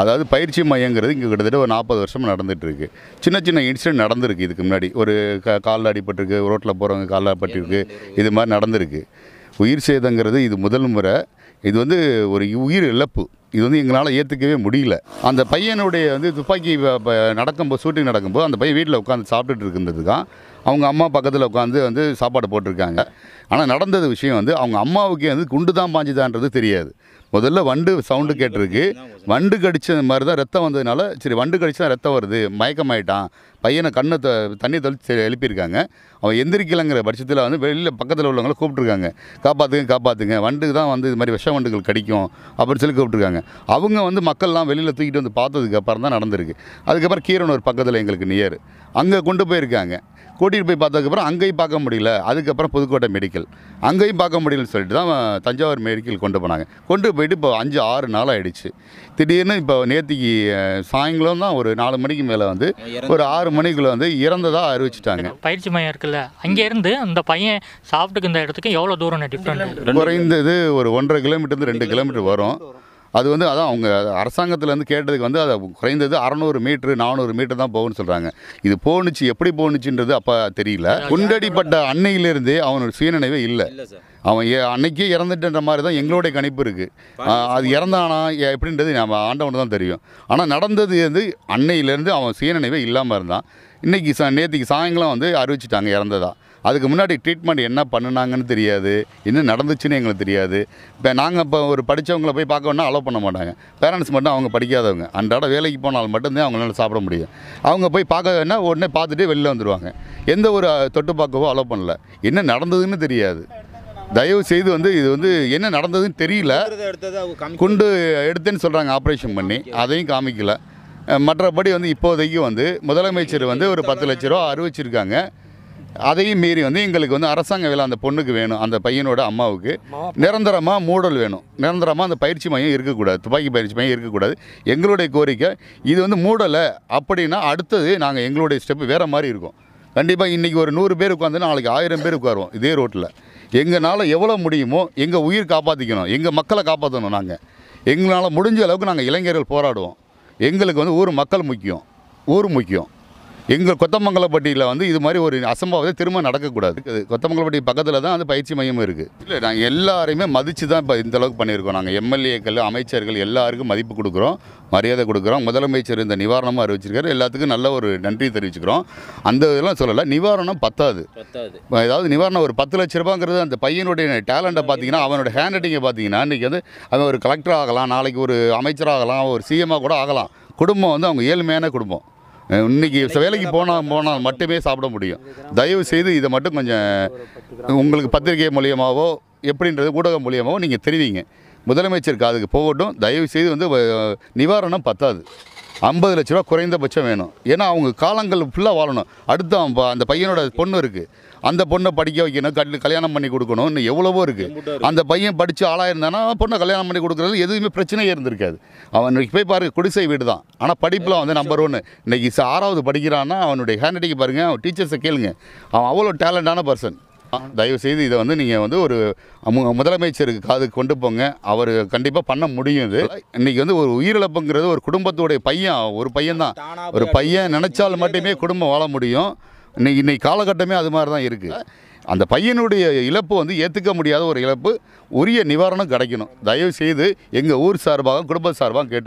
அதாவது பயிற்சி மையங்கிறது இங்கே கிட்டத்தட்ட ஒரு நாற்பது வருஷமாக நடந்துகிட்ருக்கு சின்ன சின்ன இன்சிடென்ட் நடந்திருக்கு இதுக்கு முன்னாடி ஒரு க காலில் அடிபட்டிருக்கு ரோட்டில் போகிறவங்க காலில் அடிபட்டிருக்கு இது மாதிரி நடந்திருக்கு உயிர் சேதங்கிறது இது முதல் முறை இது வந்து ஒரு உயிர் இழப்பு இது வந்து எங்களால் ஏற்றுக்கவே முடியல அந்த பையனுடைய வந்து துப்பாக்கி நடக்கும்போது ஷூட்டிங் நடக்கும்போது அந்த பையன் வீட்டில் உட்காந்து சாப்பிட்டுட்டு இருக்கின்றது தான் அவங்க அம்மா பக்கத்தில் உட்காந்து வந்து சாப்பாடு போட்டிருக்காங்க ஆனால் நடந்தது விஷயம் வந்து அவங்க அம்மாவுக்கே வந்து குண்டு தான் பாஞ்சுதான்றது தெரியாது முதல்ல வண்டு சவுண்டு கேட்டிருக்கு வண்டு கடிச்ச மாதிரி தான் ரத்தம் வந்ததுனால சரி வண்டு கடிச்சா ரத்தம் வருது மயக்கமாயிட்டான் பையனை கண்ணை த தண்ணி தொழிச்சு எழுப்பியிருக்காங்க அவன் எந்திரிக்கலைங்கிற பட்சத்தில் வந்து வெளியில் பக்கத்தில் உள்ளவங்களை கூப்பிட்ருக்காங்க காப்பாற்றுங்க காப்பாற்றுங்க வண்டுக்கு தான் வந்து இது மாதிரி விஷ வண்டுகள் கடிக்கும் அப்படின்னு சொல்லி கூப்பிட்ருக்காங்க அவங்க வந்து மக்கள்லாம் வெளியில் தூக்கிட்டு வந்து பார்த்ததுக்கப்புறம் தான் நடந்திருக்கு அதுக்கப்புறம் கீரனூர் பக்கத்தில் எங்களுக்கு நியர் அங்கே கொண்டு போயிருக்காங்க கூட்டிகிட்டு போய் பார்த்ததுக்கப்புறம் அங்கேயும் பார்க்க முடியல அதுக்கப்புறம் புதுக்கோட்டை மெடிக்கல் அங்கேயும் பார்க்க முடியலன்னு சொல்லிட்டு தான் தஞ்சாவூர் மெடிக்கல் கொண்டு போனாங்க கொண்டு போய் போயிட்டு இப்போ அஞ்சு ஆறு நாள் ஆகிடுச்சு திடீர்னு இப்போ நேற்றுக்கு சாயங்காலம் தான் ஒரு நாலு மணிக்கு மேலே வந்து ஒரு ஆறு மணிக்குள்ளே வந்து இறந்ததாக அறிவிச்சிட்டாங்க பயிற்சி மையம் இருக்குல்ல அங்கேருந்து அந்த பையன் சாப்பிட்டுக்கு இந்த இடத்துக்கு எவ்வளோ தூரம் டிஃப்ரெண்ட் குறைந்தது ஒரு ஒன்றரை கிலோமீட்டர்ந்து ரெண்டு கிலோமீட்டர் வரும் அது வந்து அதான் அவங்க அரசாங்கத்துலேருந்து கேட்டதுக்கு வந்து அதை குறைந்தது அறநூறு மீட்ரு நானூறு மீட்டர் தான் போகணும்னு சொல்கிறாங்க இது போணுச்சு எப்படி போணுச்சுன்றது அப்போ தெரியல குண்டடிப்பட்ட அன்னையிலிருந்தே அவனோட சுயநினைவே இல்லை அவன் அன்னைக்கே இறந்துட்டுன்ற மாதிரி தான் எங்களுடைய கணிப்பு இருக்குது அது இறந்தானா எப்படின்றது நம்ம ஆண்டவன் தான் தெரியும் ஆனால் நடந்தது வந்து அன்னையிலேருந்து அவன் சுயநினைவே இல்லாமல் இருந்தான் இன்றைக்கி சா நேற்றுக்கு சாயங்காலம் வந்து அறிவிச்சிட்டாங்க இறந்ததாக அதுக்கு முன்னாடி ட்ரீட்மெண்ட் என்ன பண்ணினாங்கன்னு தெரியாது என்ன நடந்துச்சுன்னு எங்களுக்கு தெரியாது இப்போ நாங்கள் இப்போ ஒரு படித்தவங்கள போய் பார்க்கணும்னா அலோவ் பண்ண மாட்டாங்க பேரண்ட்ஸ் மட்டும் அவங்க படிக்காதவங்க அன்றாட வேலைக்கு போனால் மட்டும்தான் அவங்களால சாப்பிட முடியும் அவங்க போய் பார்க்கணுன்னா உடனே பார்த்துட்டு வெளியில் வந்துடுவாங்க எந்த ஒரு தொட்டு பார்க்கவோ அலோவ் பண்ணல என்ன நடந்ததுன்னு தெரியாது தயவு செய்து வந்து இது வந்து என்ன நடந்ததுன்னு தெரியல குண்டு எடுத்தேன்னு சொல்கிறாங்க ஆப்ரேஷன் பண்ணி அதையும் காமிக்கல மற்றபடி வந்து இப்போதைக்கு வந்து முதலமைச்சர் வந்து ஒரு பத்து லட்ச ரூபா அறிவிச்சிருக்காங்க அதையும் மீறி வந்து எங்களுக்கு வந்து அரசாங்க வேலை அந்த பொண்ணுக்கு வேணும் அந்த பையனோட அம்மாவுக்கு நிரந்தரமாக மூடல் வேணும் நிரந்தரமாக அந்த பயிற்சி மையம் இருக்கக்கூடாது துப்பாக்கி பயிற்சி மையம் இருக்கக்கூடாது எங்களுடைய கோரிக்கை இது வந்து மூடலை அப்படின்னா அடுத்தது நாங்கள் எங்களுடைய ஸ்டெப்பு வேறு மாதிரி இருக்கும் கண்டிப்பாக இன்றைக்கி ஒரு நூறு பேர் உட்காந்து நாளைக்கு ஆயிரம் பேர் உட்காருவோம் இதே ரோட்டில் எங்களால் எவ்வளோ முடியுமோ எங்கள் உயிர் காப்பாற்றிக்கணும் எங்கள் மக்களை காப்பாற்றணும் நாங்கள் எங்களால் முடிஞ்ச அளவுக்கு நாங்கள் இளைஞர்கள் போராடுவோம் எங்களுக்கு வந்து ஊர் மக்கள் முக்கியம் ஊர் முக்கியம் எங்கள் கொத்தமங்கலப்பட்டியில் வந்து இது மாதிரி ஒரு அசம்பாவத்தை திரும்ப நடக்கக்கூடாது கொத்தமங்கலப்பட்டி பக்கத்தில் தான் அந்த பயிற்சி மையம் இருக்குது இல்லை நாங்கள் எல்லாரையுமே மதித்து தான் இப்போ இந்த அளவுக்கு பண்ணியிருக்கோம் நாங்கள் எம்எல்ஏக்கள் அமைச்சர்கள் எல்லாருக்கும் மதிப்பு கொடுக்குறோம் மரியாதை கொடுக்குறோம் முதலமைச்சர் இந்த நிவாரணமாக அறிவிச்சிருக்காரு எல்லாத்துக்கும் நல்ல ஒரு நன்றி தெரிவிச்சுக்கிறோம் அந்த இதெல்லாம் சொல்லலை நிவாரணம் பத்தாது ஏதாவது நிவாரணம் ஒரு பத்து லட்ச ரூபாங்கிறது அந்த பையனுடைய டேலண்ட்டை பார்த்தீங்கன்னா அவனோட ஹேண்ட் ரைட்டிங்கை பார்த்தீங்கன்னா இன்றைக்கி வந்து அவன் ஒரு கலெக்டர் ஆகலாம் நாளைக்கு ஒரு அமைச்சராகலாம் ஒரு சிஎம்மாக கூட ஆகலாம் குடும்பம் வந்து அவங்க ஏழ்மையான குடும்பம் இன்னைக்கு வேலைக்கு போனால் போனால் மட்டுமே சாப்பிட முடியும் தயவு செய்து இதை மட்டும் கொஞ்சம் உங்களுக்கு பத்திரிகை மூலியமாகவோ எப்படின்றது ஊடகம் மூலியமாகவோ நீங்கள் தெரிவிங்க முதலமைச்சர் காதுக்கு போகட்டும் தயவு செய்து வந்து நிவாரணம் பத்தாது ஐம்பது லட்ச ரூபா குறைந்தபட்சம் வேணும் ஏன்னா அவங்க காலங்கள் ஃபுல்லாக வாழணும் அடுத்த அந்த பையனோட பொண்ணு இருக்குது அந்த பொண்ணை படிக்க வைக்கணும் கல் கல்யாணம் பண்ணி கொடுக்கணும் இன்னும் எவ்வளவோ இருக்குது அந்த பையன் படித்து ஆளாக இருந்தானா பொண்ணை கல்யாணம் பண்ணி கொடுக்குறது எதுவுமே பிரச்சனையே இருந்திருக்காது அவன் போய் பாருங்க குடிசை வீடு தான் ஆனால் படிப்பில் வந்து நம்பர் ஒன்று இன்றைக்கி ஆறாவது படிக்கிறான்னா அவனுடைய ஹேண்ட் ரைட்டிங் பாருங்கள் அவன் டீச்சர்ஸை கேளுங்க அவன் அவ்வளோ டேலண்டான பர்சன் தயவு செய்து இதை வந்து நீங்கள் வந்து ஒரு முதலமைச்சருக்கு காதுக்கு கொண்டு போங்க அவர் கண்டிப்பாக பண்ண முடியும் இது இன்னைக்கு வந்து ஒரு உயிரிழப்புங்கிறது ஒரு குடும்பத்துடைய பையன் ஒரு பையன் தான் ஒரு பையன் நினச்சால் மட்டுமே குடும்பம் வாழ முடியும் இன்னைக்கு இன்றைக்கி காலகட்டமே அது மாதிரி தான் இருக்குது அந்த பையனுடைய இழப்பு வந்து ஏற்றுக்க முடியாத ஒரு இழப்பு உரிய நிவாரணம் கிடைக்கணும் தயவு செய்து எங்கள் ஊர் சார்பாக குடும்ப சார்பாக கேட்டு